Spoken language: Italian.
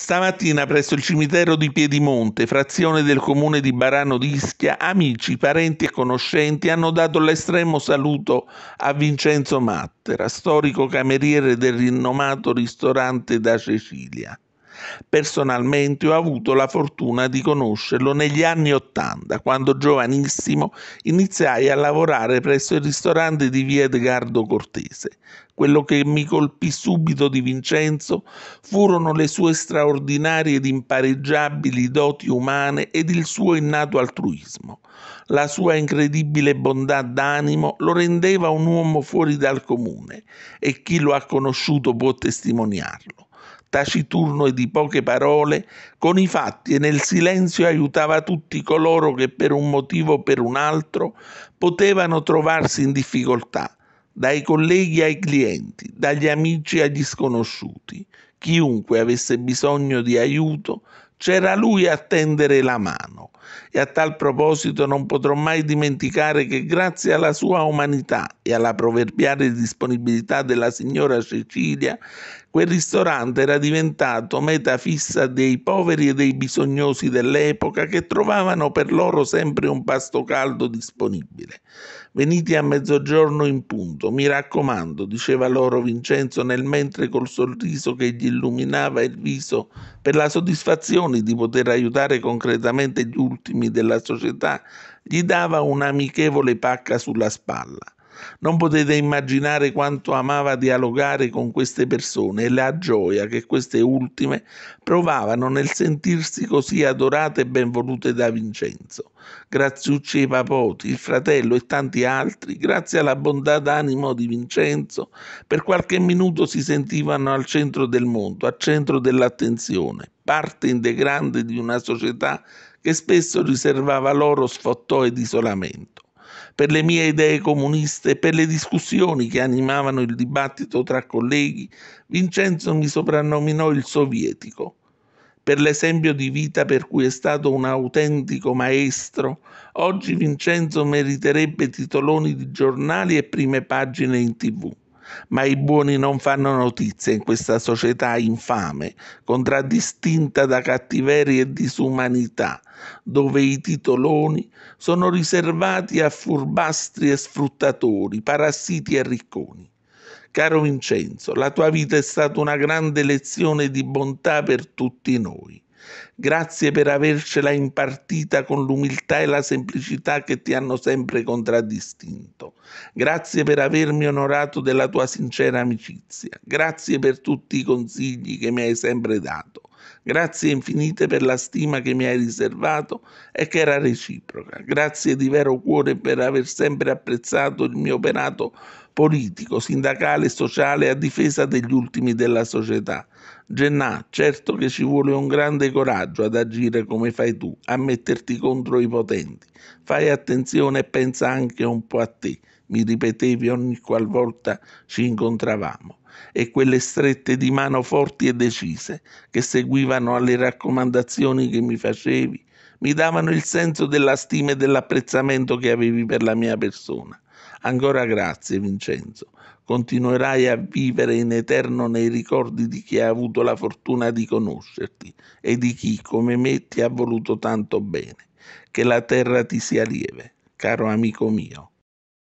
Stamattina presso il cimitero di Piedimonte, frazione del comune di Barano d'Ischia, amici, parenti e conoscenti hanno dato l'estremo saluto a Vincenzo Mattera, storico cameriere del rinomato ristorante da Cecilia. Personalmente ho avuto la fortuna di conoscerlo negli anni Ottanta, quando giovanissimo iniziai a lavorare presso il ristorante di via Edgardo Cortese. Quello che mi colpì subito di Vincenzo furono le sue straordinarie ed impareggiabili doti umane ed il suo innato altruismo. La sua incredibile bontà d'animo lo rendeva un uomo fuori dal comune e chi lo ha conosciuto può testimoniarlo taciturno e di poche parole, con i fatti e nel silenzio aiutava tutti coloro che per un motivo o per un altro potevano trovarsi in difficoltà, dai colleghi ai clienti, dagli amici agli sconosciuti. Chiunque avesse bisogno di aiuto, c'era lui a tendere la mano. E a tal proposito non potrò mai dimenticare che grazie alla sua umanità e alla proverbiale disponibilità della signora Cecilia, Quel ristorante era diventato meta fissa dei poveri e dei bisognosi dell'epoca che trovavano per loro sempre un pasto caldo disponibile. Venite a mezzogiorno in punto, mi raccomando, diceva loro Vincenzo nel mentre col sorriso che gli illuminava il viso per la soddisfazione di poter aiutare concretamente gli ultimi della società, gli dava un'amichevole pacca sulla spalla. Non potete immaginare quanto amava dialogare con queste persone e la gioia che queste ultime provavano nel sentirsi così adorate e ben volute da Vincenzo. Graziucci e Papoti, il fratello e tanti altri, grazie alla bontà d'animo di Vincenzo, per qualche minuto si sentivano al centro del mondo, al centro dell'attenzione, parte integrante di una società che spesso riservava loro sfottò ed isolamento per le mie idee comuniste e per le discussioni che animavano il dibattito tra colleghi, Vincenzo mi soprannominò il sovietico. Per l'esempio di vita per cui è stato un autentico maestro, oggi Vincenzo meriterebbe titoloni di giornali e prime pagine in tv ma i buoni non fanno notizia in questa società infame, contraddistinta da cattiverie e disumanità, dove i titoloni sono riservati a furbastri e sfruttatori, parassiti e ricconi. Caro Vincenzo, la tua vita è stata una grande lezione di bontà per tutti noi. Grazie per avercela impartita con l'umiltà e la semplicità che ti hanno sempre contraddistinto. Grazie per avermi onorato della tua sincera amicizia. Grazie per tutti i consigli che mi hai sempre dato. Grazie infinite per la stima che mi hai riservato e che era reciproca. Grazie di vero cuore per aver sempre apprezzato il mio operato politico, sindacale e sociale a difesa degli ultimi della società. Gennà, certo che ci vuole un grande coraggio ad agire come fai tu, a metterti contro i potenti. Fai attenzione e pensa anche un po' a te, mi ripetevi ogni qualvolta ci incontravamo e quelle strette di mano forti e decise che seguivano alle raccomandazioni che mi facevi mi davano il senso della stima e dell'apprezzamento che avevi per la mia persona. Ancora grazie, Vincenzo. Continuerai a vivere in eterno nei ricordi di chi ha avuto la fortuna di conoscerti e di chi, come me, ti ha voluto tanto bene. Che la terra ti sia lieve, caro amico mio.